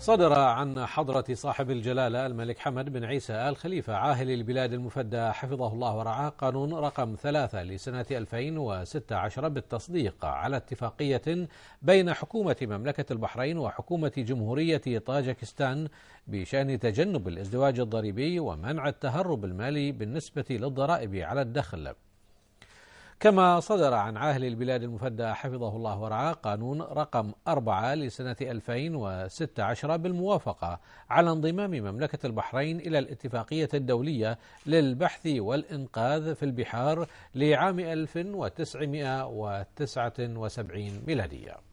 صدر عن حضرة صاحب الجلالة الملك حمد بن عيسى آل خليفة عاهل البلاد المفدى حفظه الله ورعاه قانون رقم ثلاثة لسنة 2016 بالتصديق على اتفاقية بين حكومة مملكة البحرين وحكومة جمهورية طاجكستان بشأن تجنب الازدواج الضريبي ومنع التهرب المالي بالنسبة للضرائب على الدخل كما صدر عن عاهل البلاد المفدى حفظه الله ورعاه قانون رقم 4 لسنة 2016 بالموافقة على انضمام مملكة البحرين إلى الاتفاقية الدولية للبحث والإنقاذ في البحار لعام 1979 ميلادية